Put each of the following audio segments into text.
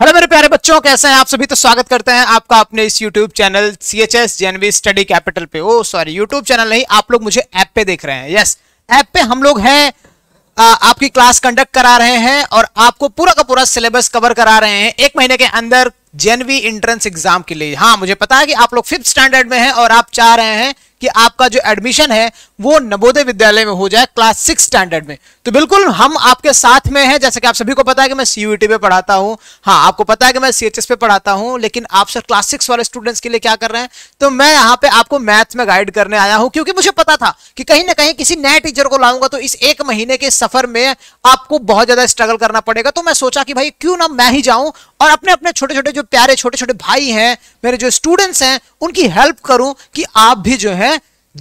hello मेरे प्यारे बच्चों कैसे हैं आप सभी तो स्वागत करते हैं आपका अपने इस YouTube channel C H S JNV study capital पे ओ सॉरी यूट्यूब चैनल नहीं आप लोग मुझे ऐप पे देख रहे हैं यस ऐप पे हम लोग हैं आपकी क्लास कंडक्ट करा रहे हैं और आपको पूरा का पूरा सिलेबस कवर करा रहे हैं एक महीने के अंदर जेनवी एंट्रेंस एग्जाम के लिए हाँ मुझे पता है कि आप लोग फिफ्थ स्टैंडर्ड में है और आप चाह रहे हैं कि आपका जो एडमिशन है वो नवोदय विद्यालय में हो जाए क्लास सिक्स स्टैंडर्ड में तो बिल्कुल हम आपके साथ में हैं जैसे कि आप सभी को पता है कि मैं सी पे पढ़ाता हूं हाँ आपको पता है कि मैं सी पे पढ़ाता हूं लेकिन आप सर क्लास सिक्स वाले स्टूडेंट्स के लिए क्या कर रहे हैं तो मैं यहाँ पे आपको मैथ्स में गाइड करने आया हूं क्योंकि मुझे पता था कि कहीं ना कहीं किसी नए टीचर को लाऊंगा तो इस एक महीने के सफर में आपको बहुत ज्यादा स्ट्रगल करना पड़ेगा तो मैं सोचा कि भाई क्यों ना मैं ही जाऊं और अपने अपने छोटे छोटे जो प्यारे छोटे छोटे भाई हैं मेरे जो स्टूडेंट्स हैं उनकी हेल्प करूं कि आप भी जो है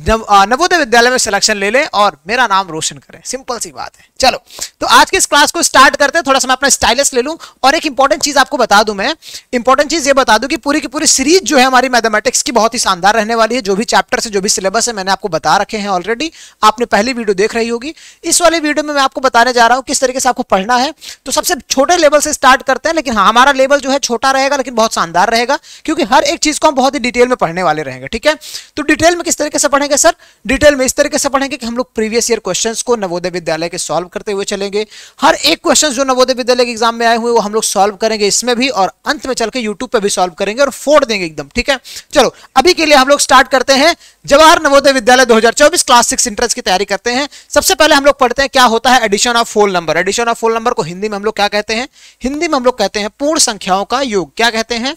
नवोदय विद्यालय में सिलेक्शन ले लें और मेरा नाम रोशन करें सिंपल सी बात है चलो तो आज की इस क्लास को स्टार्ट करते हैं थोड़ा सा मैं अपना स्टाइलस ले लूं और एक इंपॉर्टेंट चीज़ आपको बता दूं मैं इंपॉर्टेंट चीज़ ये बता दूं कि पूरी की पूरी सीरीज जो है हमारी मैथमेटिक्स की बहुत ही शानदार रहने वाली है जो भी चैप्टर से जो भी सिलेबस है मैंने आपको बता रखे हैं ऑलरेडी आपने पहली वीडियो देख रही होगी इस वाली वीडियो में मैं आपको बताने जा रहा हूँ किस तरीके से आपको पढ़ना है तो सबसे छोटे लेवल से स्टार्ट करते हैं लेकिन हाँ हमारा लेवल जो है छोटा रहेगा लेकिन बहुत शानदार रहेगा क्योंकि हर एक चीज़ को हम बहुत ही डिटेल में पढ़ने वाले रहेंगे ठीक है तो डिटेल में किस तरीके से पढ़ें पढ़ेंगे सर डिटेल में इस तरीके से पढ़ेंगे कि हम लोग प्रीवियस ईयर क्वेश्चंस को नवोदय विद्यालय के सॉल्व करते हुए चलेंगे हर एक क्वेश्चन जो नवोदय विद्यालय के एग्जाम में आए हुए वो हम लोग सॉल्व करेंगे इसमें भी और अंत में चल के यूट्यूब पर भी सॉल्व करेंगे और फोड़ देंगे एकदम ठीक है चलो अभी के लिए हम लोग स्टार्ट करते हैं जवाहर नवोदय विद्यालय दो क्लास सिक्स इंट्रेंस की तैयारी करते हैं सबसे पहले हम लोग पढ़ते हैं क्या होता है addition of whole number addition of whole number को हिंदी में हम लोग क्या कहते हैं हिंदी में हम लोग कहते हैं पूर्ण संख्याओं का योग क्या कहते हैं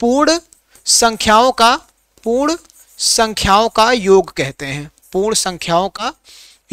पूर्ण संख्याओं का पूर्ण संख्याओं का योग कहते हैं पूर्ण संख्याओं का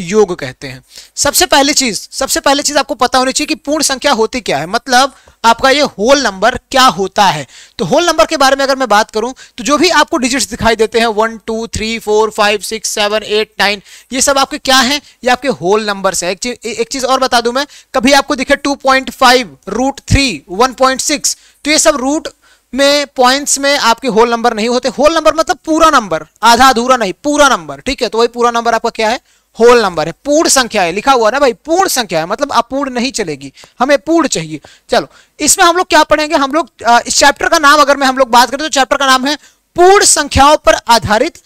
योग कहते हैं सबसे पहली चीज सबसे पहले चीज आपको पता होनी चाहिए कि पूर्ण संख्या होती क्या है मतलब आपका ये होल नंबर क्या होता है तो होल नंबर के बारे में अगर मैं बात करूं तो जो भी आपको डिजिट्स दिखाई देते हैं one two three four five six seven eight nine ये सब आपके क्या हैं ये आपके होल नंबर है एक चीज एक चीज और बता दू मैं कभी आपको दिखे two point five root three one point six तो ये सब रूट में पॉइंट्स में आपके होल नंबर नहीं होते होल नंबर मतलब पूरा नंबर आधा अधूरा नहीं पूरा नंबर ठीक है तो वही पूरा नंबर आपका क्या है होल नंबर है पूर्ण संख्या है लिखा हुआ ना भाई पूर्ण संख्या है मतलब अपूर्ण नहीं चलेगी हमें पूर्ण चाहिए चलो इसमें हम लोग क्या पढ़ेंगे हम लोग इस चैप्टर का नाम अगर मैं हम लोग बात करें तो चैप्टर का नाम है पूर्ण संख्याओं पर आधारित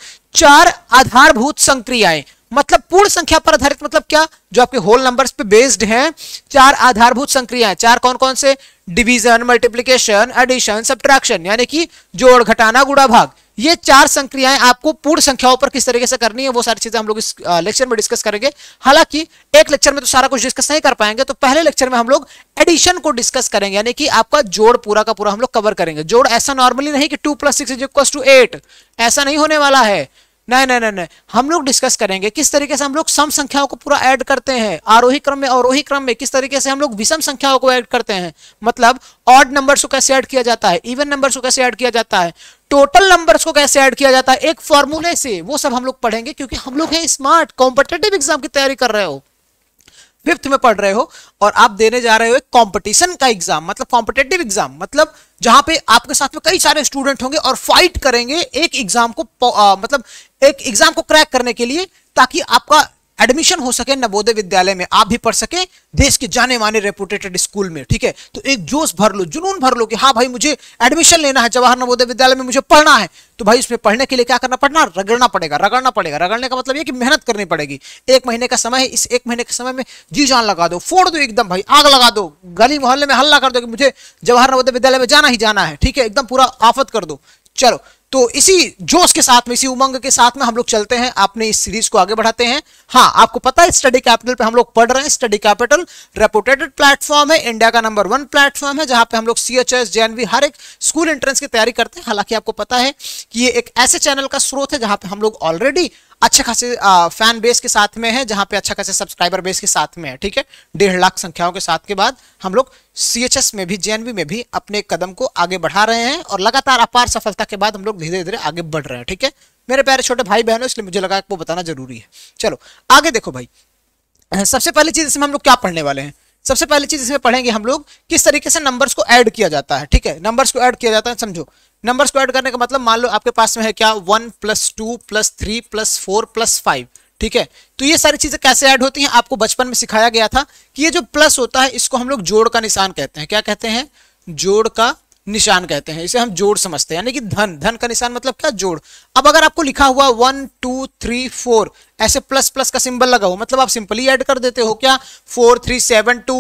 चार आधारभूत संक्रियाएं मतलब पूर्ण संख्या पर आधारित मतलब क्या जो आपके होल नंबर्स पे बेस्ड हैं चार आधारभूत संक्रियाएं चार कौन कौन से डिवीजन मल्टीप्लीकेशन एडिशन सब्ट्रैक्शन यानी कि जोड़ घटाना गुड़ा भाग ये चार संक्रियाएं आपको पूर्ण संख्याओं पर किस तरीके से करनी है वो सारी चीजें हम लोग इस लेक्चर में डिस्कस करेंगे हालांकि एक लेक्चर में तो सारा कुछ डिस्कस नहीं कर पाएंगे तो पहले लेक्चर में हम लोग एडिशन को डिस्कस करेंगे यानी कि आपका जोड़ पूरा का पूरा हम लोग कवर करेंगे जोड़ ऐसा नॉर्मली नहीं कि टू प्लस सिक्स एट ऐसा नहीं होने वाला है नहीं नहीं नहीं नहीं हम लोग डिस्कस करेंगे किस तरीके से हम लोग सम संख्याओं को पूरा ऐड करते हैं आरोही क्रम में अवरोही क्रम में किस तरीके से हम लोग विषम संख्याओं को ऐड करते हैं मतलब ऑड नंबर्स को कैसे ऐड किया जाता है इवन नंबर्स को कैसे ऐड किया जाता है टोटल नंबर्स को कैसे ऐड किया जाता है एक फॉर्मूले से वो सब हम लोग पढ़ेंगे क्योंकि हम लोग हैं स्मार्ट कॉम्पिटेटिव एग्जाम की तैयारी कर रहे हो फिफ्थ में पढ़ रहे हो और आप देने जा रहे हो एक कॉम्पिटिशन का एग्जाम मतलब कॉम्पिटेटिव एग्जाम मतलब जहां पे आपके साथ में कई सारे स्टूडेंट होंगे और फाइट करेंगे एक एग्जाम को आ, मतलब एक एग्जाम को क्रैक करने के लिए ताकि आपका एडमिशन हो सके नवोदय विद्यालय में आप भी पढ़ सके देश के जाने माने रेपुटेटेड स्कूल में ठीक है तो एक जोश भर लो जुनून भर लो कि हाँ भाई मुझे एडमिशन लेना है जवाहर नवोदय विद्यालय में मुझे पढ़ना है तो भाई उसमें पढ़ने के लिए क्या करना पड़ना रगड़ना पड़ेगा रगड़ना पड़ेगा रगड़ने का मतलब ये कि मेहनत करनी पड़ेगी एक महीने का समय है इस एक महीने के समय में जी जान लगा दो फोड़ दो एकदम भाई आग लगा दो गली मोहल्ले में हल्ला कर दो कि मुझे जवाहर नवोदय विद्यालय में जाना ही जाना है ठीक है एकदम पूरा आफत कर दो चलो तो इसी जोश के साथ में इसी उमंग के साथ में हम लोग चलते हैं आपने इस सीरीज को आगे बढ़ाते हैं हाँ आपको पता है स्टडी कैपिटल पे हम लोग पढ़ रहे हैं स्टडी कैपिटल रेपुटेटेड प्लेटफॉर्म है इंडिया का नंबर वन प्लेटफॉर्म है जहां पे हम लोग सी एच एस जेएनवी हर एक स्कूल एंट्रेंस की तैयारी करते हैं हालांकि आपको पता है कि ये एक ऐसे चैनल का स्रोत है जहां पर हम लोग ऑलरेडी अच्छे खासे फैन बेस के साथ में है जहां पे अच्छा खासे सब्सक्राइबर बेस के साथ में है ठीक है डेढ़ लाख संख्याओं के साथ के बाद हम लोग सी में भी जे में भी अपने कदम को आगे बढ़ा रहे हैं और लगातार अपार सफलता के बाद हम लोग धीरे धीरे आगे बढ़ रहे हैं ठीक है मेरे प्यारे छोटे भाई बहनों इसलिए मुझे लगा वो बताना जरूरी है चलो आगे देखो भाई सबसे पहली चीज इसमें हम लोग क्या पढ़ने वाले हैं सबसे पहली चीज इसमें पढ़ेंगे हम लोग किस तरीके से नंबर्स को ऐड किया जाता है ठीक है नंबर्स को ऐड किया जाता है समझो नंबर्स को ऐड करने का मतलब मान लो आपके पास में है क्या one plus two plus three plus four plus five ठीक है तो ये सारी चीजें कैसे ऐड होती हैं आपको बचपन में सिखाया गया था कि ये जो प्लस होता है इसको हम लोग जोड़ का निशान कहते हैं क्या कहते हैं जोड़ का निशान कहते हैं इसे हम जोड़ समझते हैं यानी कि धन धन का निशान मतलब क्या जोड़ अब अगर आपको लिखा हुआ वन टू थ्री फोर ऐसे प्लस प्लस का सिंबल लगा हो मतलब आप सिंपली ऐड कर देते हो क्या four three seven two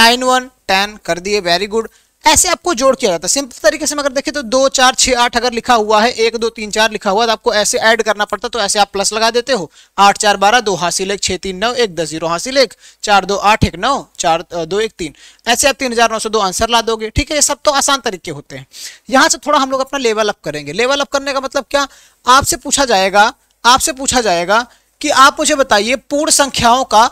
nine one ten कर दिए वेरी गुड ऐसे आपको जोड़ किया जाता है सिंपल तरीके से अगर देखें तो दो चार छः आठ अगर लिखा हुआ है एक दो तीन चार लिखा हुआ तो आपको ऐसे ऐड करना पड़ता तो ऐसे आप प्लस लगा देते हो आठ चार बारह दो हासिल एक छः तीन नौ एक दस जीरो हासिल एक चार दो आठ एक नौ चार दो एक तीन ऐसे आप तीन हज़ार नौ सौ दो आंसर ला दोगे ठीक है ये सब तो आसान तरीके होते हैं यहाँ से थोड़ा हम लोग अपना लेवल अप करेंगे लेवल अप करने का मतलब क्या आपसे पूछा जाएगा आपसे पूछा जाएगा कि आप मुझे बताइए पूर्ण संख्याओं का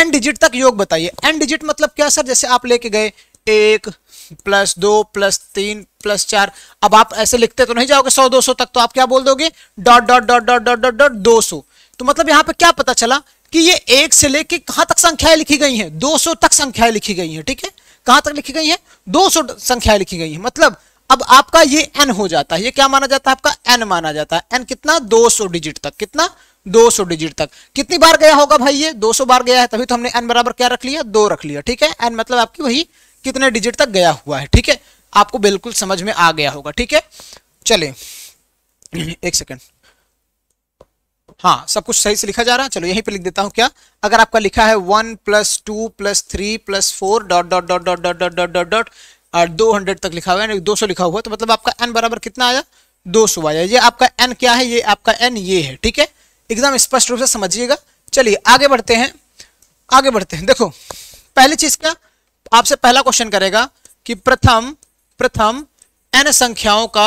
एन डिजिट तक योग बताइए एन डिजिट मतलब क्या सर जैसे आप लेके गए एक प्लस दो प्लस तीन प्लस चार अब आप ऐसे लिखते तो नहीं जाओगे सौ दो सौ तक तो आप क्या बोल दोगे dot dot dot dot dot dot dot दो सौ तो मतलब यहां पे क्या पता चला कि ये एक से लेके कहां तक संख्याएं लिखी गई हैं सौ तक संख्याएं लिखी गई हैं ठीक है कहां तक लिखी गई हैं 200 संख्याएं लिखी गई है मतलब अब आपका ये एन हो जाता है ये क्या माना जाता है आपका एन माना जाता है एन कितना 200 डिजिट तक कितना 200 डिजिट तक कितनी बार गया होगा भाई ये 200 बार गया है तभी तो हमने एन बराबर क्या रख लिया दो रख लिया ठीक है एन मतलब आपकी वही कितने डिजिट तक गया हुआ है ठीक है आपको बिल्कुल समझ में आ गया होगा ठीक है चले एक सेकेंड हाँ सब कुछ सही से लिखा जा रहा है चलो यहीं पे लिख देता हूँ क्या अगर आपका लिखा है one plus two plus three plus four dot dot dot dot dot dot dot dot dot और दो हंड्रेड तक लिखा हुआ है दो सौ लिखा हुआ तो मतलब आपका एन बराबर कितना आया दो सौ आया ये आपका एन क्या है ये आपका एन ये है ठीक है एकदम स्पष्ट रूप से समझिएगा चलिए आगे बढ़ते हैं आगे बढ़ते हैं देखो पहली चीज क्या आपसे पहला क्वेश्चन करेगा कि प्रथम प्रथम एन संख्याओं का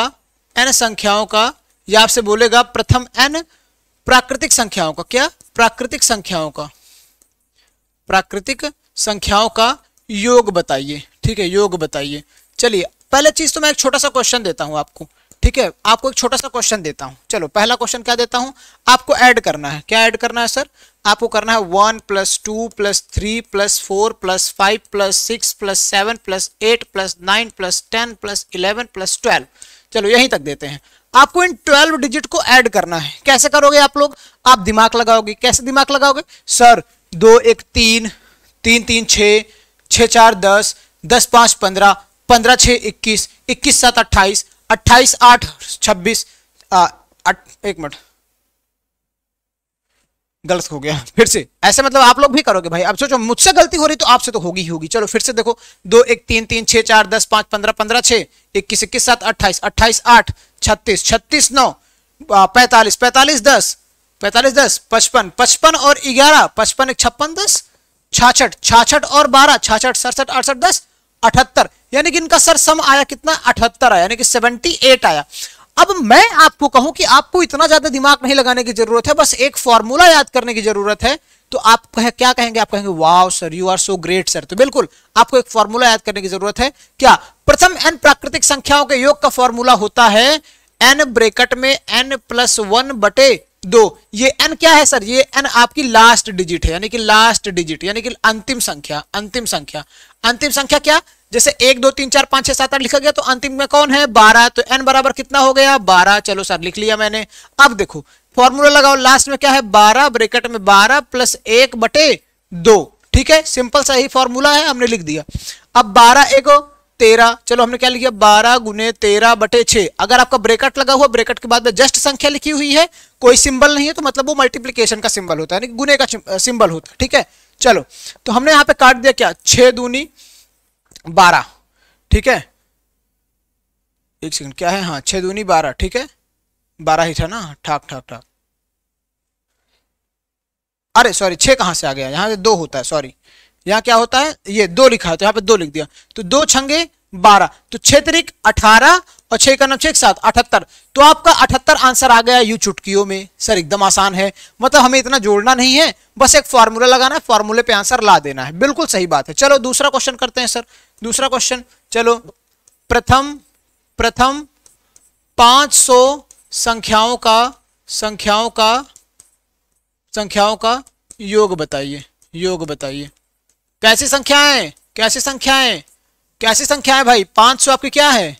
एन संख्याओं का या आपसे बोलेगा प्रथम एन प्राकृतिक संख्याओं का क्या प्राकृतिक संख्याओं का प्राकृतिक संख्याओं का योग बताइए ठीक है योग बताइए चलिए पहले चीज तो मैं एक छोटा सा क्वेश्चन देता हूं आपको ठीक है आपको एक छोटा सा क्वेश्चन देता हूं चलो पहला क्वेश्चन क्या देता हूं आपको ऐड करना है क्या ऐड करना है सर आपको करना है one plus two plus three plus four plus five plus six plus seven plus eight plus nine plus ten plus eleven plus twelve चलो यहीं तक देते हैं आपको इन ट्वेल्व डिजिट को ऐड करना है कैसे करोगे आप लोग आप दिमाग लगाओगे कैसे दिमाग लगाओगे सर दो एक तीन तीन तीन छ छ चार दस दस पाँच पंद्रह पंद्रह छः इक्कीस इक्कीस सात अट्ठाईस अट्ठाईस आठ छब्बीस एक मिनट गलत हो गया फिर से ऐसे मतलब आप लोग भी करोगे भाई अब सोचो मुझसे गलती हो रही तो आपसे तो होगी ही होगी चलो फिर से देखो दो एक तीन तीन छह चार दस पांच पंद्रह पंद्रह छह इक्कीस इक्कीस सात अट्ठाईस अट्ठाईस आठ छत्तीस छत्तीस नौ पैंतालीस पैतालीस दस पैंतालीस दस पचपन पचपन और ग्यारह पचपन एक छप्पन दस छाछठ छाछठ और बारह छाछठ सड़सठ अड़सठ दस अठहत्तर यानी कि इनका सर सम आया कितना अठहत्तर आया यानी कि सेवेंटी एट आया अब मैं आपको कहूं कि आपको इतना ज्यादा दिमाग नहीं लगाने की जरूरत है बस एक फॉर्मूला याद करने की जरूरत है तो आप कह, क्या कहेंगे आप कहेंगे wow sir you are so great sir तो बिल्कुल आपको एक फॉर्मूला याद करने की जरूरत है क्या प्रथम एन प्राकृतिक संख्याओं के योग का फॉर्मूला होता है एन ब्रेकट में एन प्लस वन बटे दो ये एन क्या है सर ये एन आपकी लास्ट डिजिट है यानी कि लास्ट डिजिट यानी कि अंतिम संख्या अंतिम संख्या अंतिम संख्या क्या जैसे एक दो तीन चार पांच छह सात आठ लिखा गया तो अंतिम में कौन है बारह तो एन बराबर कितना हो गया बारह चलो सर लिख लिया मैंने अब देखो फॉर्मूला लगाओ लास्ट में क्या है बारह ब्रेकेट में बारह प्लस एक बटे दो ठीक है सिंपल सा ही फॉर्मूला है हमने लिख दिया अब बारह एक तेरह चलो हमने क्या लिखा बारह गुने तेरह बटे छे अगर आपका ब्रेकट लगा हुआ ब्रेकट के बाद में जस्ट संख्या लिखी हुई है कोई सिंबल नहीं है तो मतलब वो मल्टीप्लीकेशन का सिंबल होता है गुने का सिंबल होता है ठीक है चलो तो हमने यहाँ पे काट दिया क्या छे दूनी बारह ठीक है एक सेकंड क्या है हाँ छः दूनी बारह ठीक है बारह ही था ना ठाक ठाक ठाक अरे सॉरी छः कहाँ से आ गया यहाँ से दो होता है सॉरी यहाँ क्या होता है ये दो लिखा है तो यहाँ पे दो लिख दिया तो दो छंगे बारह तो छह तरीक अठारह और छह का नाम छह सात अठहत्तर तो आपका अठहत्तर आंसर आ गया यू चुटकियों में सर एकदम आसान है मतलब हमें इतना जोड़ना नहीं है बस एक फॉर्मूला लगाना है फॉर्मूले पे आंसर ला देना है बिल्कुल सही बात है चलो दूसरा क्वेश्चन करते हैं सर दूसरा क्वेश्चन चलो प्रथम प्रथम 500 संख्याओं का संख्याओं का संख्याओं का योग बताइए योग बताइए कैसी संख्याएं कैसी संख्याएं कैसी संख्याएं भाई 500 आपकी क्या है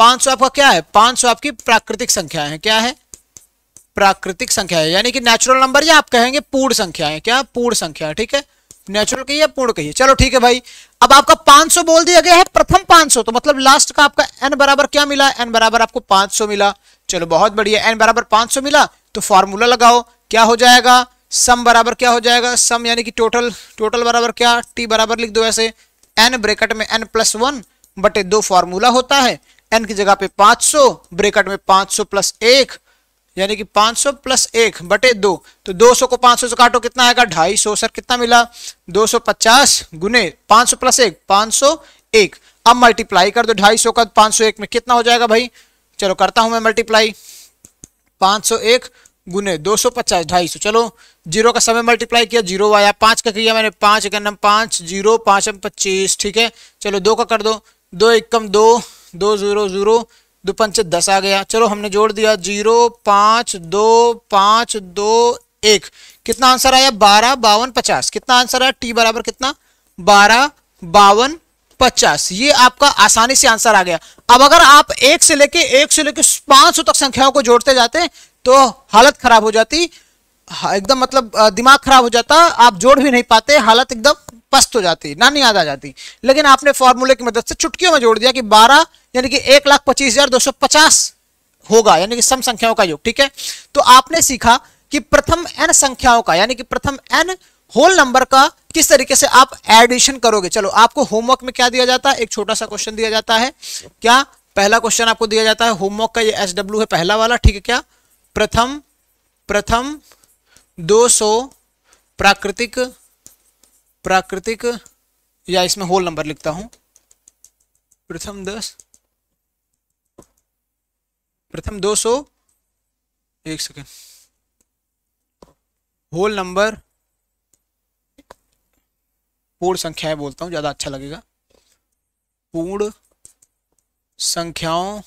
500 आपका क्या है 500 आपकी प्राकृतिक संख्या है क्या है प्राकृतिक संख्या है यानी कि नेचुरल नंबर या आप कहेंगे पूर्ण संख्या है क्या पूर्ण संख्या है ठीक है नेचुरल कहिए पूर्ण कहिए चलो ठीक है भाई अब आपका 500 बोल दिया गया है प्रथम 500 तो मतलब लास्ट का आपका एन बराबर क्या मिला एन बराबर आपको 500 मिला चलो बहुत बढ़िया एन बराबर 500 मिला तो फॉर्मूला लगाओ क्या हो जाएगा सम बराबर क्या हो जाएगा सम यानी कि टोटल टोटल बराबर क्या टी बराबर लिख दो ऐसे एन ब्रेकट में एन प्लस वन बटे दो फॉर्मूला होता है एन की जगह पे पांच ब्रेकट में पांच सौ यानी कि 500 प्लस एक बटे दो तो 200 को 500 से काटो कितना आएगा ढाई सौ सर कितना मिला 250 सौ पचास गुने 500 प्लस एक पांच एक अब मल्टीप्लाई कर दो ढाई सौ का 501 में कितना हो जाएगा भाई चलो करता हूं मैं मल्टीप्लाई 501 गुने दो ढाई सौ चलो जीरो का समय मल्टीप्लाई किया जीरो आया पांच का किया मैंने पांच एक नम पांच जीरो पाँच पच्चीस ठीक है चलो दो का कर दो दो एक कम दो दो जीरो जीरो दो पंच दस आ गया चलो हमने जोड़ दिया जीरो पाँच दो पाँच दो एक कितना आंसर आया बारह बावन पचास कितना आंसर आया टी बराबर कितना बारह बावन पचास ये आपका आसानी से आंसर आ गया अब अगर आप एक से लेके एक से लेके पांच सौ तक संख्याओं को जोड़ते जाते तो हालत खराब हो जाती एकदम मतलब दिमाग खराब हो जाता आप जोड़ भी नहीं पाते हालत एकदम स्पष्ट हो जाती ना नहीं याद आ जाती लेकिन आपने फॉर्मूले की मदद से चुटकियों में जोड़ दिया कि बारह यानी कि एक लाख पच्चीस हजार दो सौ पचास होगा यानी कि सम संख्याओं का योग ठीक है तो आपने सीखा कि प्रथम एन संख्याओं का यानी कि प्रथम एन होल नंबर का किस तरीके से आप एडिशन करोगे चलो आपको होमवर्क में क्या दिया जाता है एक छोटा सा क्वेश्चन दिया जाता है क्या पहला क्वेश्चन आपको दिया जाता है होमवर्क का ये एस डब्ल्यू है पहला वाला ठीक है क्या प्रथम प्रथम 200 प्राकृतिक प्राकृतिक या इसमें होल नंबर लिखता हूं प्रथम दस प्रथम दो सौ एक सेकेंड होल नंबर पूर्ण संख्याएं बोलता हूं ज़्यादा अच्छा लगेगा पूर्ण संख्याओं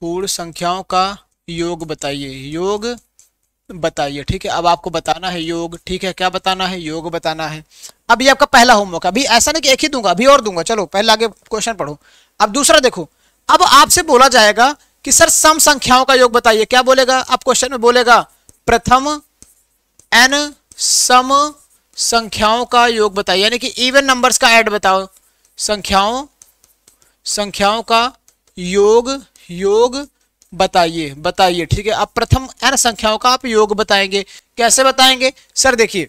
पूर्ण संख्याओं का योग बताइए योग बताइए ठीक है अब आपको बताना है योग ठीक है क्या बताना है योग बताना है अब ये आपका पहला होमवर्क अभी ऐसा नहीं कि एक ही दूंगा अभी और दूंगा चलो पहले आगे क्वेश्चन पढ़ो अब दूसरा देखो अब आपसे बोला जाएगा कि सर सम संख्याओं का योग बताइए क्या बोलेगा आप क्वेश्चन में बोलेगा प्रथम एन सम संख्याओं का योग बताइए यानी कि इवन नंबर्स का एड बताओ संख्याओं संख्याओं का योग योग बताइए बताइए ठीक है अब प्रथम एन संख्याओं का आप योग बताएंगे कैसे बताएंगे सर देखिए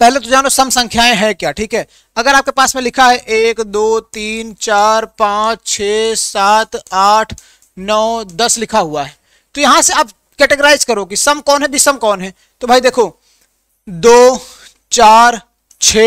पहले तो जानो सम संख्याएं हैं क्या ठीक है अगर आपके पास में लिखा है एक दो तीन चार पाँच छ सात आठ नौ दस लिखा हुआ है तो यहां से आप कैटेगराइज करो कि सम कौन है विषम कौन है तो भाई देखो दो चार छ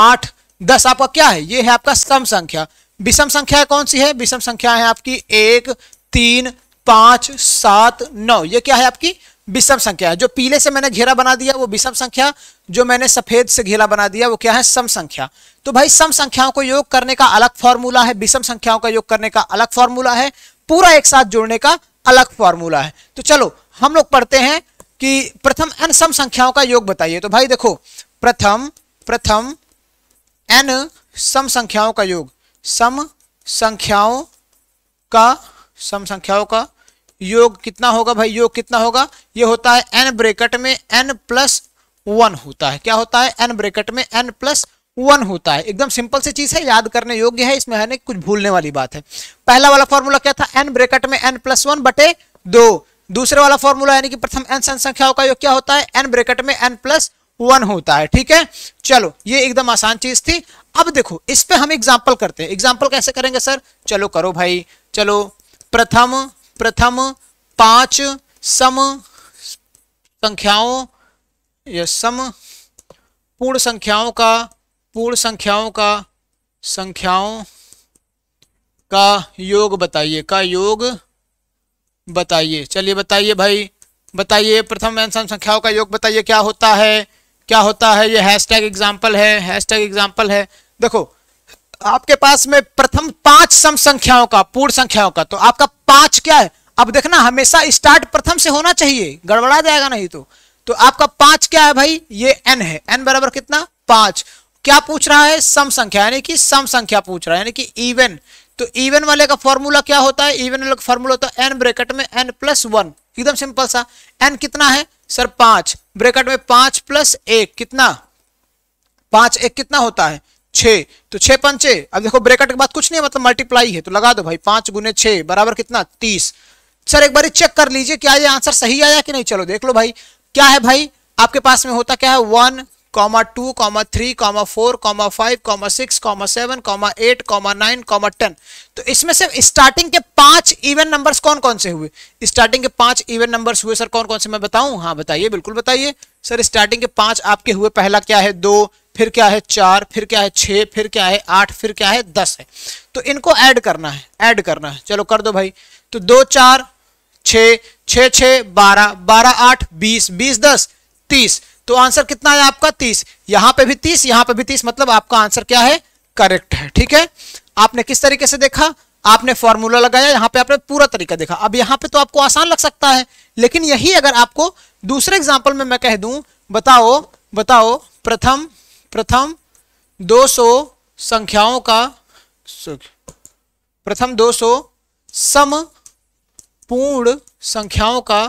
आठ दस आपका क्या है ये है आपका सम संख्या विषम संख्या कौन सी है विषम संख्या है आपकी एक तीन पांच सात नौ ये क्या है आपकी विषम संख्या है जो पीले से मैंने घेरा बना दिया वो विषम संख्या जो मैंने सफेद से घेरा बना दिया वो क्या है सम संख्या तो भाई सम संख्याओं को योग करने का अलग फॉर्मूला है विषम संख्याओं का योग करने का अलग फॉर्मूला है पूरा एक साथ जोड़ने का अलग फॉर्मूला है तो चलो हम लोग पढ़ते हैं कि प्रथम एन सम संख्याओं का योग बताइए तो भाई देखो प्रथम प्रथम एन सम संख्याओं का योग सम संख्याओं का सम संख्याओं का योग कितना होगा भाई योग कितना होगा ये होता है एन ब्रेकेट में एन प्लस वन होता है क्या होता है एन ब्रेकेट में एन प्लस वन होता है एकदम सिंपल सी चीज है याद करने योग्य है इसमें है ना कुछ भूलने वाली बात है पहला वाला फॉर्मूला क्या था एन ब्रेकेट में एन प्लस वन बटे दो दूसरे वाला फॉर्मूला यानी कि प्रथम एन संख्याओं का योग क्या होता है एन ब्रेकेट में एन प्लस वन होता है ठीक है चलो ये एकदम आसान चीज थी अब देखो इस पर हम एग्जाम्पल करते हैं एग्जाम्पल कैसे करेंगे सर चलो करो भाई चलो प्रथम प्रथम पांच सम संख्याओं या सम पूर्ण संख्याओं का पूर्ण संख्याओं का संख्याओं का योग बताइए का योग बताइए चलिए बताइए भाई बताइए प्रथम सम संख्याओं का योग बताइए क्या होता है क्या होता है ये हैशटैग एग्जांपल है हैशटैग एग्जांपल है देखो आपके पास में प्रथम पांच सम संख्याओं का पूर्ण संख्याओं का तो आपका पांच क्या है अब देखना हमेशा स्टार्ट प्रथम से होना चाहिए गड़बड़ा जाएगा नहीं तो तो आपका पांच क्या है भाई ये एन है एन बराबर कितना पांच क्या पूछ रहा है सम संख्या यानी कि सम संख्या पूछ रहा है यानी कि इवन तो इवन वाले का फॉर्मूला क्या होता है इवन वाले का फॉर्मूला होता है एन ब्रेकेट में एन प्लस वन एकदम सिंपल सा एन कितना है सर पांच ब्रेकेट में पांच प्लस एक कितना पांच एक कितना होता है छे तो छह पंचे अब देखो ब्रेकेट के बाद कुछ नहीं है मतलब मल्टीप्लाई है तो लगा दो भाई पांच गुने छे बराबर कितना तीस सर एक बार चेक कर लीजिए क्या ये आंसर सही आया कि नहीं चलो देख लो भाई क्या है भाई आपके पास में होता क्या है one comma two comma three comma four comma five comma six comma seven comma eight comma nine comma ten तो इसमें से स्टार्टिंग के पांच इवन नंबर्स कौन कौन से हुए स्टार्टिंग के पांच इवन नंबर्स हुए सर कौन कौन से मैं बताऊं हाँ बताइए बिल्कुल बताइए सर स्टार्टिंग के पांच आपके हुए पहला क्या है दो फिर क्या है चार फिर क्या है छ फिर क्या है आठ फिर क्या है दस है तो इनको ऐड करना है ऐड करना है चलो कर दो भाई तो दो चार छ छ छ बारह बारह आठ बीस बीस दस तीस तो आंसर कितना है आपका तीस यहां पे भी तीस यहां पे भी तीस मतलब आपका आंसर क्या है करेक्ट है ठीक है आपने किस तरीके से देखा आपने फॉर्मूला लगाया यहां पे आपने पूरा तरीका देखा अब यहां पे तो आपको आसान लग सकता है लेकिन यही अगर आपको दूसरे एग्जाम्पल में मैं कह दूं बताओ बताओ प्रथम प्रथम 200 संख्याओं का प्रथम 200 सम पूर्ण संख्याओं का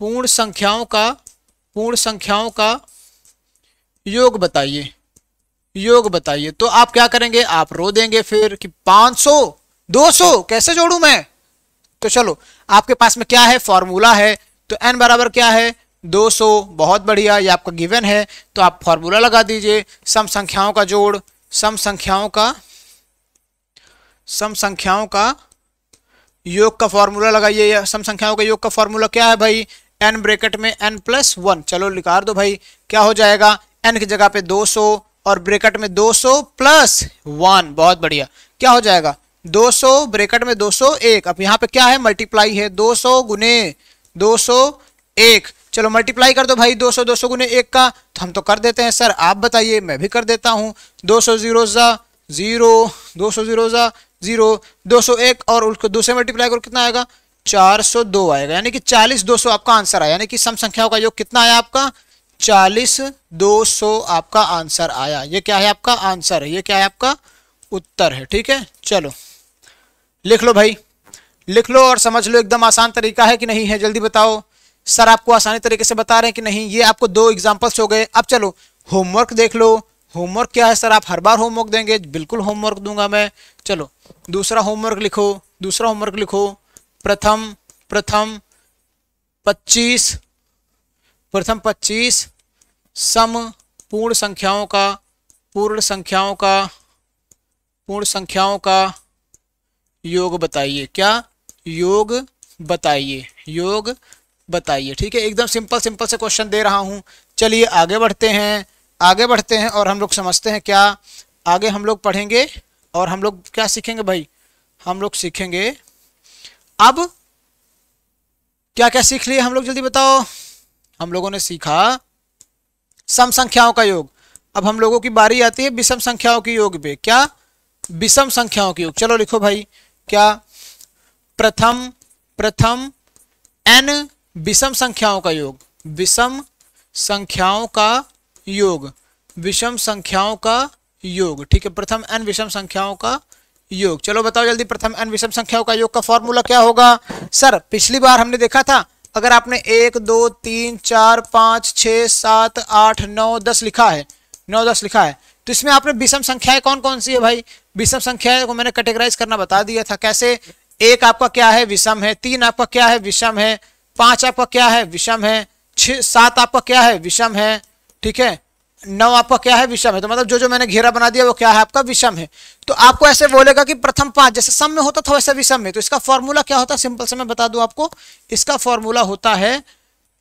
पूर्ण संख्याओं का पूर्ण संख्याओं का योग बताइए योग बताइए तो आप क्या करेंगे आप रो देंगे फिर कि 500 200 कैसे जोड़ू मैं तो चलो आपके पास में क्या है फॉर्मूला है तो एन बराबर क्या है 200 बहुत बढ़िया ये आपका गिवन है तो आप फॉर्मूला लगा दीजिए सम संख्याओं का जोड़ सम संख्याओं का सम संख्याओं का योग का फॉर्मूला लगाइए सम संख्याओं का योग का फॉर्मूला क्या है भाई एन ब्रेकेट में एन प्लस वन चलो निकाल दो भाई क्या हो जाएगा एन की जगह पे 200 और ब्रेकेट में 200 प्लस वन बहुत बढ़िया क्या हो जाएगा 200 ब्रेकेट में 201 अब यहाँ पे क्या है मल्टीप्लाई है 200 गुने 201 चलो मल्टीप्लाई कर दो भाई 200 सौ दो सौ गुने एक का तो हम तो कर देते हैं सर आप बताइए मैं भी कर देता हूँ दो सौ जीरो ज़ा ज़ीरो दो सौ जीरो ज़ा ज़ीरो दो सौ एक और उसको दो से मल्टीप्लाई करो कितना आएगा चार सौ दो आएगा यानी कि चालीस दो सौ आपका आंसर आया यानी कि सम संख्याओं का योग कितना आया आपका चालीस दो सौ आपका आंसर आया ये क्या है आपका आंसर है ये क्या है आपका उत्तर है ठीक है चलो लिख लो भाई लिख लो और समझ लो एकदम आसान तरीका है कि नहीं है जल्दी बताओ सर आपको आसानी तरीके से बता रहे हैं कि नहीं ये आपको दो एग्जाम्पल्स हो गए अब चलो होमवर्क देख लो होमवर्क क्या है सर आप हर बार होमवर्क देंगे बिल्कुल होमवर्क दूंगा मैं चलो दूसरा होमवर्क लिखो दूसरा होमवर्क लिखो प्रथम प्रथम पच्चीस प्रथम पच्चीस सम पूर्ण संख्याओं का पूर्ण संख्याओं का पूर्ण संख्याओं का योग बताइए क्या योग बताइए योग बताइए ठीक है एकदम सिंपल सिंपल से क्वेश्चन दे रहा हूँ चलिए आगे बढ़ते हैं आगे बढ़ते हैं और हम लोग समझते हैं क्या आगे हम लोग पढ़ेंगे और हम लोग क्या सीखेंगे भाई हम लोग सीखेंगे अब क्या क्या सीख लिए हम लोग जल्दी बताओ हम लोगों ने सीखा सम संख्याओं का योग अब हम लोगों की बारी आती है विषम संख्याओं के योग पे क्या विषम संख्याओं के योग चलो लिखो भाई क्या प्रथम प्रथम एन विषम संख्याओं का योग विषम संख्याओं का योग विषम संख्याओं का योग ठीक है प्रथम एन विषम संख्याओं का योग चलो बताओ जल्दी प्रथम एन विषम संख्याओं का योग का फॉर्मूला क्या होगा सर पिछली बार हमने देखा था अगर आपने एक दो तीन चार पाँच छ सात आठ नौ दस लिखा है नौ दस लिखा है तो इसमें आपने विषम संख्याएं कौन कौन सी है भाई विषम संख्याएं को मैंने कैटेगराइज करना बता दिया था कैसे एक आपका क्या है विषम है तीन आपका क्या है विषम है पांच आपका क्या है विषम है छ सात आपका क्या है विषम है ठीक है नौ आपका क्या है विषम है तो मतलब जो जो मैंने घेरा बना दिया वो क्या है आपका विषम है तो आपको ऐसे बोलेगा कि प्रथम पांच जैसे सम में होता था वैसे विषम में तो इसका फॉर्मूला क्या होता है सिंपल से मैं बता दूं आपको इसका फॉर्मूला होता है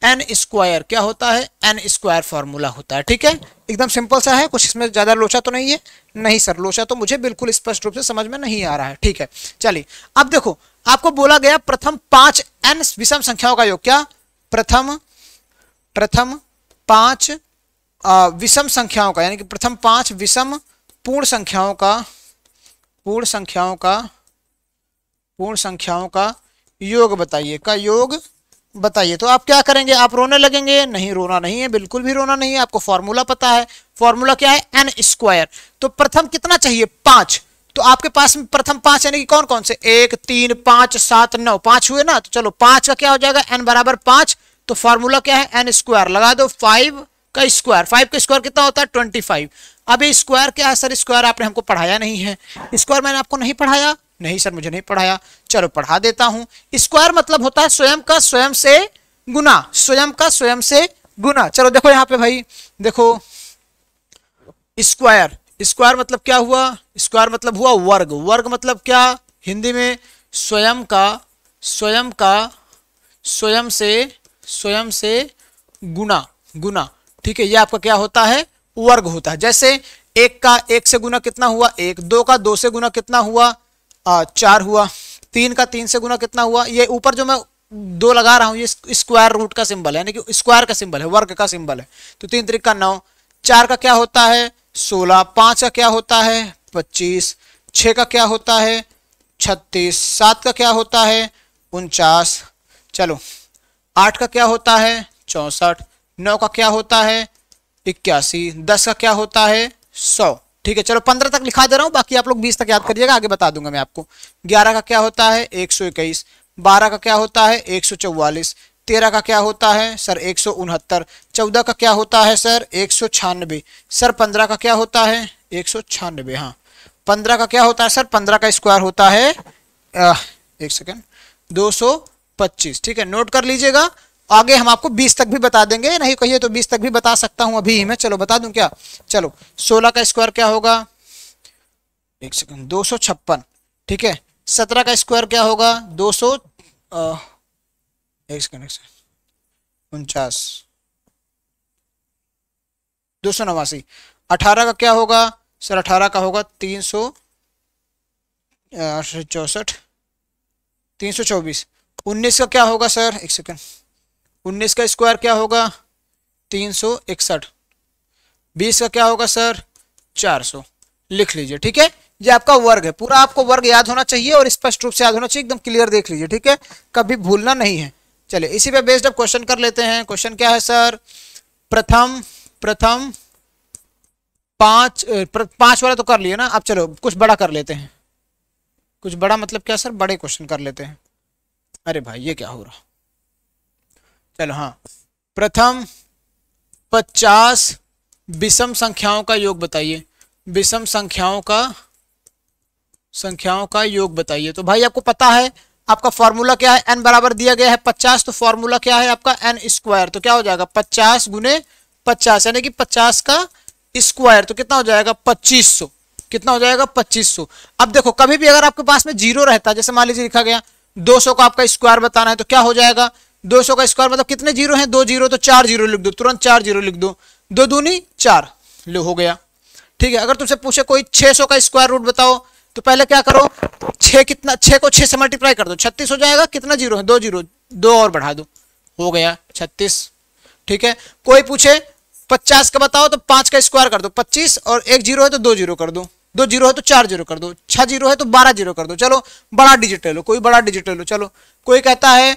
एन स्क्वायर क्या होता है एन स्क्वायर फॉर्मूला होता है ठीक है एकदम सिंपल सा है कुछ इसमें ज़्यादा लोचा तो नहीं है नहीं सर लोचा तो मुझे बिल्कुल स्पष्ट रूप से समझ में नहीं आ रहा है ठीक है चलिए अब देखो आपको बोला गया प्रथम पांच एन विषम संख्याओं का योग क्या प्रथम प्रथम पांच विषम संख्याओं का यानी कि प्रथम पांच विषम पूर्ण संख्याओं का पूर्ण संख्याओं का पूर्ण संख्याओं का योग बताइए का योग बताइए तो आप क्या करेंगे आप रोने लगेंगे नहीं रोना नहीं है बिल्कुल भी रोना नहीं है आपको फॉर्मूला पता है फॉर्मूला क्या है एन स्क्वायर तो प्रथम कितना चाहिए पांच तो आपके पास में प्रथम पांच यानी कि कौन कौन से एक तीन पांच सात नौ पांच हुए ना तो चलो पांच का क्या हो जाएगा एन बराबर पांच तो फॉर्मूला क्या है एन स्क्वायर लगा दो फाइव का स्क्वायर फाइव का स्क्वायर कितना होता है ट्वेंटी फाइव अभी स्क्वायर क्या है सर स्क्वायर आपने हमको पढ़ाया नहीं है स्क्वायर मैंने आपको नहीं पढ़ाया नहीं सर मुझे नहीं पढ़ाया चलो पढ़ा देता हूं स्क्वायर मतलब होता है स्वयं का स्वयं से गुना स्वयं का स्वयं से गुना चलो देखो यहां पे भाई देखो स्क्वायर स्क्वायर मतलब क्या हुआ स्क्वायर मतलब हुआ वर्ग वर्ग मतलब क्या हिंदी में स्वयं का स्वयं का स्वयं से स्वयं से गुना गुना ठीक है ये आपका क्या होता है वर्ग होता है जैसे एक का एक से गुना कितना हुआ एक दो का दो से गुना कितना हुआ चार हुआ तीन का तीन से गुना कितना हुआ ये ऊपर जो मैं दो लगा रहा हूँ ये स्क्वायर रूट का सिंबल है यानी कि स्क्वायर का सिंबल है वर्ग का सिंबल है तो तीन तरीक का नौ चार का क्या होता है सोलह पाँच का क्या होता है पच्चीस छः का क्या होता है छत्तीस सात का क्या होता है उनचास चलो आठ का क्या होता है चौंसठ नौ का क्या होता है इक्यासी दस का क्या होता है सौ ठीक है चलो पंद्रह तक लिखा दे रहा हूँ बाकी आप लोग बीस तक याद करिएगा आगे बता दूंगा मैं आपको ग्यारह का क्या होता है एक सौ इक्कीस बारह का क्या होता है एक सौ चौवालीस तेरह का क्या होता है सर एक सौ उनहत्तर चौदह का क्या होता है सर एक सौ छियानबे सर पंद्रह का क्या होता है एक सौ छियानबे हाँ पंद्रह का क्या होता है सर पंद्रह का स्क्वायर होता है आ, एक सेकेंड दो सौ पच्चीस ठीक है नोट कर लीजिएगा आगे हम आपको बीस तक भी बता देंगे नहीं कहिए तो बीस तक भी बता सकता हूं अभी मैं चलो बता दूं क्या चलो सोलह का स्क्वायर क्या होगा एक सेकंड दो सौ छप्पन ठीक है सत्रह का स्क्वायर क्या होगा दो सौ एक सेकंड एक उनचास दो सौ नवासी अठारह का क्या होगा सर अठारह का होगा तीन सौ चौसठ तीन सौ चौबीस उन्नीस का क्या होगा सर एक सेकंड उन्नीस का स्क्वायर क्या होगा तीन सौ इकसठ बीस का क्या होगा सर चार सौ लिख लीजिए ठीक है ये आपका वर्ग है पूरा आपको वर्ग याद होना चाहिए और स्पष्ट रूप से याद होना चाहिए एकदम क्लियर देख लीजिए ठीक है कभी भूलना नहीं है चलिए इसी पे बेस्ड अब क्वेश्चन कर लेते हैं क्वेश्चन क्या है सर प्रथम प्रथम पांच प्र, पांच वाला तो कर लिए ना अब चलो कुछ बड़ा कर लेते हैं कुछ बड़ा मतलब क्या सर बड़े क्वेश्चन कर लेते हैं अरे भाई ये क्या हो रहा चलो हाँ प्रथम पचास विषम संख्याओं का योग बताइए विषम संख्याओं का संख्याओं का योग बताइए तो भाई आपको पता है आपका फॉर्मूला क्या है एन बराबर दिया गया है पचास तो फॉर्मूला क्या है आपका एन स्क्वायर तो क्या हो जाएगा पचास गुने पचास यानी कि पचास का स्क्वायर तो कितना हो जाएगा पच्चीस सौ कितना हो जाएगा पच्चीस सौ अब देखो कभी भी अगर आपके पास में जीरो रहता है जैसे मान लीजिए लिखा गया दो सौ का आपका स्क्वायर बताना है तो क्या हो जाएगा दो सौ का स्क्वायर मतलब कितने जीरो हैं दो जीरो तो चार जीरो लिख दो तुरंत चार जीरो लिख दो दो दूनी चार लो हो गया ठीक है अगर तुमसे पूछे कोई छह सौ का स्क्वायर रूट बताओ तो पहले क्या करो छः कितना छः को छः से मल्टीप्लाई कर दो छत्तीस हो जाएगा कितना जीरो है दो जीरो दो और बढ़ा दो हो गया छत्तीस ठीक है कोई पूछे पचास का बताओ तो पाँच का स्क्वायर कर दो पच्चीस और एक जीरो है तो दो जीरो कर दो दो जीरो है तो चार जीरो कर दो छः जीरो है तो बारह जीरो कर दो चलो बड़ा डिजिट ले लो कोई बड़ा डिजिट ले लो चलो कोई कहता है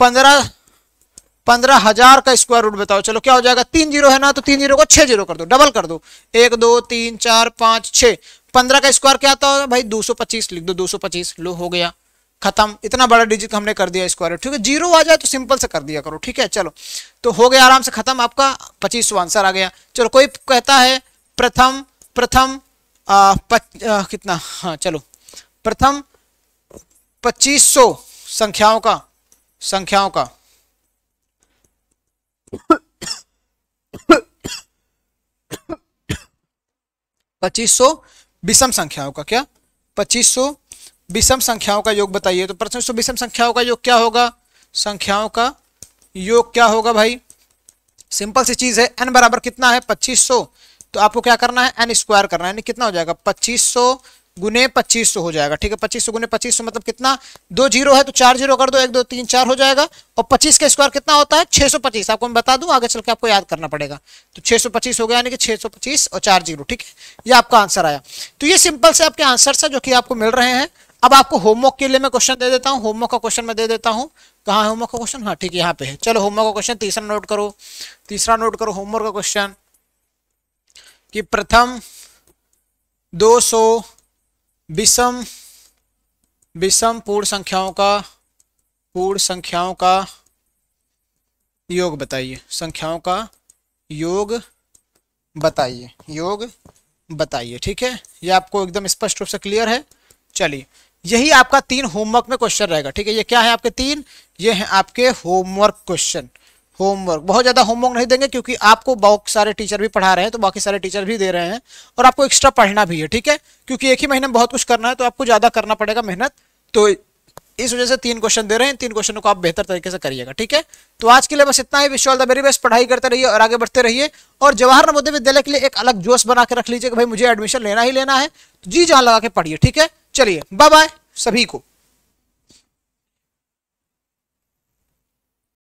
पंद्रह पंद्रह हजार का स्क्वायर रूट बताओ चलो क्या हो जाएगा तीन जीरो है ना तो तीन जीरो को छह जीरो कर दो डबल कर दो एक दो तीन चार पांच छह पंद्रह का स्क्वायर क्या आता है भाई दो सौ पच्चीस लिख दो दो सौ पच्चीस लो हो गया खत्म इतना बड़ा डिजिट हमने कर दिया स्क्वायर ठीक है जीरो आ जाए तो सिंपल से कर दिया करो ठीक है चलो तो हो गया आराम से खत्म आपका पच्चीस आंसर आ गया चलो कोई कहता है प्रथम प्रथम आ, पच, आ, कितना हाँ चलो प्रथम पच्चीस सौ संख्याओं का संख्याओं का पच्चीस सौ विषम संख्याओं का क्या पच्चीस सौ विषम संख्याओं का योग बताइए तो पच्चीस सौ विषम संख्याओं का योग क्या होगा संख्याओं का योग क्या होगा भाई सिंपल सी चीज है एन बराबर कितना है पच्चीस सौ तो आपको क्या करना है एन स्क्वायर करना है यानी कितना हो जाएगा पच्चीस सौ गुने पच्चीस सौ हो जाएगा ठीक है पच्चीस सौ गुने पच्चीस सौ मतलब कितना दो जीरो है तो चार जीरो कर दो एक दो तीन चार हो जाएगा और पच्चीस का स्क्वायर कितना होता है छह सौ पच्चीस आपको मैं बता दूं आगे चल के आपको याद करना पड़ेगा तो छह सौ पच्चीस हो गया यानी कि छह सौ पच्चीस और चार जीरो ठीक है ये आपका आंसर आया तो ये सिंपल से आपके आंसर है जो कि आपको मिल रहे हैं अब आपको होमवर्क के लिए मैं क्वेश्चन दे देता हूँ होमवर्क का क्वेश्चन मैं दे देता हूँ कहाँ है होमवर्क का क्वेश्चन हाँ ठीक है यहाँ पे है चलो होमवर्क का क्वेश्चन तीसरा नोट करो तीसरा नोट करो होमवर्क का क्वेश्चन कि प्रथम दो सौ विषम विषम पूर्ण संख्याओं का पूर्ण संख्याओं का योग बताइए संख्याओं का योग बताइए योग बताइए ठीक है ये आपको एकदम स्पष्ट रूप से क्लियर है चलिए यही आपका तीन होमवर्क में क्वेश्चन रहेगा ठीक है ये क्या है आपके तीन ये हैं आपके होमवर्क क्वेश्चन होमवर्क बहुत ज़्यादा होमवर्क नहीं देंगे क्योंकि आपको बहुत सारे टीचर भी पढ़ा रहे हैं तो बाकी सारे टीचर भी दे रहे हैं और आपको एक्स्ट्रा पढ़ना भी है ठीक है क्योंकि एक ही महीने में बहुत कुछ करना है तो आपको ज़्यादा करना पड़ेगा मेहनत तो इस वजह से तीन क्वेश्चन दे रहे हैं तीन क्वेश्चनों को आप बेहतर तरीके से करिएगा ठीक है तो आज के लिए बस इतना ही विश मेरी द वेरी बेस्ट पढ़ाई करते रहिए और आगे बढ़ते रहिए और जवाहर नवोदय विद्यालय के लिए एक अलग जोश बना के रख लीजिए कि भाई मुझे एडमिशन लेना ही लेना है तो जी जहाँ लगा के पढ़िए ठीक है चलिए बाय बाय सभी को